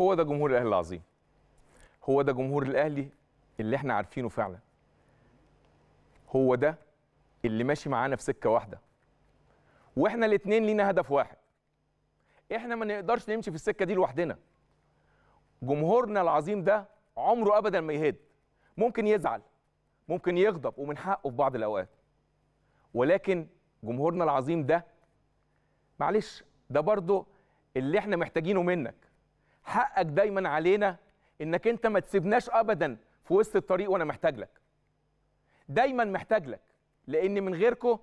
هو ده جمهور الاهلي العظيم هو ده جمهور الاهلي اللي احنا عارفينه فعلا هو ده اللي ماشي معانا في سكه واحده واحنا الاثنين لينا هدف واحد احنا ما نقدرش نمشي في السكه دي لوحدنا جمهورنا العظيم ده عمره ابدا ما يهد ممكن يزعل ممكن يغضب ومن حقه في بعض الاوقات ولكن جمهورنا العظيم ده معلش ده برضه اللي احنا محتاجينه منك حقك دايما علينا انك انت ما تسيبناش ابدا في وسط الطريق وانا محتاج لك دايما محتاج لك لان من غيركم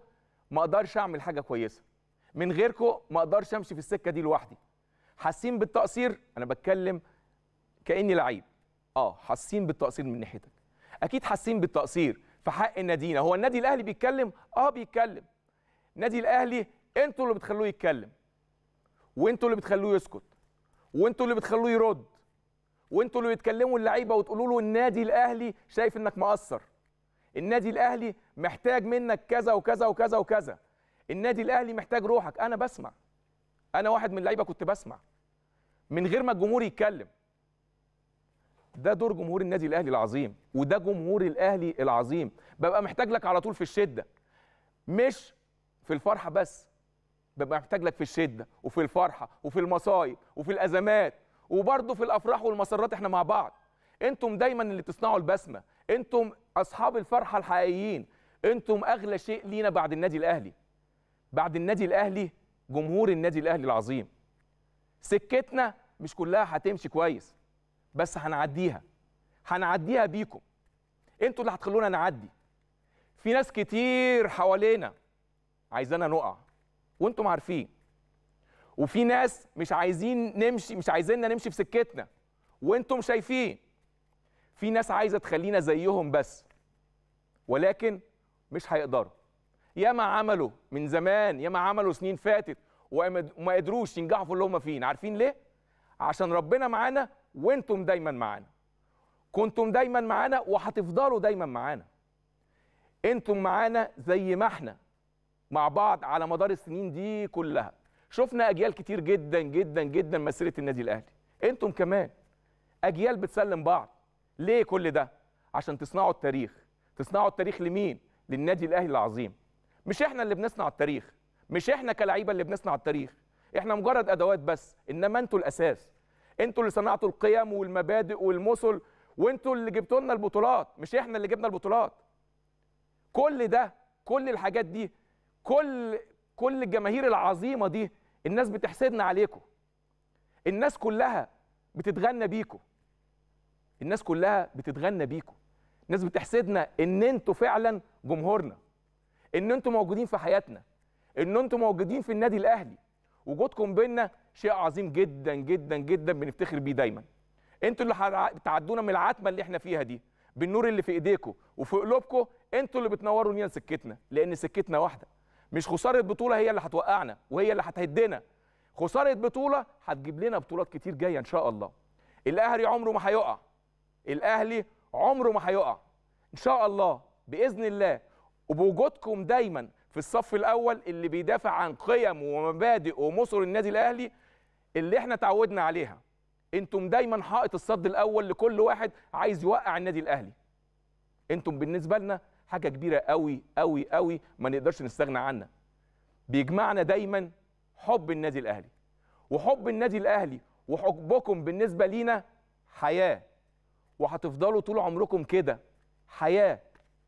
ما اقدرش اعمل حاجه كويسه من غيركم ما اقدرش امشي في السكه دي لوحدي حاسين بالتقصير انا بتكلم كاني لعيب اه حاسين بالتقصير من ناحيتك اكيد حاسين بالتقصير في حق نادينا هو النادي الاهلي بيتكلم اه بيتكلم نادي الاهلي انتوا اللي بتخلوه يتكلم وانتوا اللي بتخلوه يسكت وانتوا اللي بتخلوه يرد وانتوا اللي بتكلموا اللعيبه وتقولوا له النادي الاهلي شايف انك مقصر النادي الاهلي محتاج منك كذا وكذا وكذا وكذا النادي الاهلي محتاج روحك انا بسمع انا واحد من اللعيبه كنت بسمع من غير ما الجمهور يتكلم ده دور جمهور النادي الاهلي العظيم وده جمهور الاهلي العظيم ببقى محتاج لك على طول في الشده مش في الفرحه بس ببقى محتاج لك في الشده وفي الفرحه وفي المصايب وفي الازمات وبرده في الافراح والمسرات احنا مع بعض انتم دايما اللي بتصنعوا البسمه انتم اصحاب الفرحه الحقيقيين انتم اغلى شيء لينا بعد النادي الاهلي بعد النادي الاهلي جمهور النادي الاهلي العظيم سكتنا مش كلها هتمشي كويس بس هنعديها هنعديها بيكم انتوا اللي هتخلونا نعدي في ناس كتير حوالينا عايزانا نقع وانتم عارفين وفي ناس مش عايزين نمشي مش عايزيننا نمشي في سكتنا وانتم شايفين في ناس عايزه تخلينا زيهم بس ولكن مش هيقدروا ياما عملوا من زمان ياما عملوا سنين فاتت وما قدروش ينجحوا في اللي هم فيه عارفين ليه عشان ربنا معانا وانتم دايما معانا كنتم دايما معانا وهتفضلوا دايما معانا انتم معانا زي ما احنا مع بعض على مدار السنين دي كلها شفنا اجيال كتير جدا جدا جدا مسيره النادي الاهلي انتم كمان اجيال بتسلم بعض ليه كل ده عشان تصنعوا التاريخ تصنعوا التاريخ لمين للنادي الاهلي العظيم مش احنا اللي بنصنع التاريخ مش احنا كلعيبه اللي بنصنع التاريخ احنا مجرد ادوات بس انما انتوا الاساس انتوا اللي صنعتوا القيم والمبادئ والمثل وانتوا اللي جبتوا لنا البطولات مش احنا اللي جبنا البطولات كل ده كل الحاجات دي كل كل الجماهير العظيمه دي الناس بتحسدنا عليكم الناس كلها بتتغنى بيكم الناس كلها بتتغنى بيكم الناس بتحسدنا ان انتوا فعلا جمهورنا ان انتوا موجودين في حياتنا ان انتوا موجودين في النادي الاهلي وجودكم بينا شيء عظيم جدا جدا جدا بنفتخر بيه دايما انتوا اللي بتعدونا من العتمه اللي احنا فيها دي بالنور اللي في ايديكم وفي قلوبكم انتوا اللي بتنوروا لينا سكتنا لان سكتنا واحده مش خساره بطوله هي اللي هتوقعنا وهي اللي هتهدنا خساره بطوله هتجيب لنا بطولات كتير جايه ان شاء الله الاهلي عمره ما هيقع الاهلي عمره ما هيقع ان شاء الله باذن الله وبوجودكم دايما في الصف الاول اللي بيدافع عن قيم ومبادئ ومصر النادي الاهلي اللي احنا تعودنا عليها انتم دايما حائط الصد الاول لكل واحد عايز يوقع النادي الاهلي انتم بالنسبه لنا حاجه كبيره قوي قوي قوي ما نقدرش نستغنى عنها بيجمعنا دايما حب النادي الاهلي وحب النادي الاهلي وحبكم بالنسبه لينا حياه وهتفضلوا طول عمركم كده حياه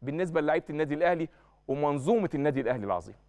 بالنسبه للعيبه النادي الاهلي ومنظومه النادي الاهلي العظيم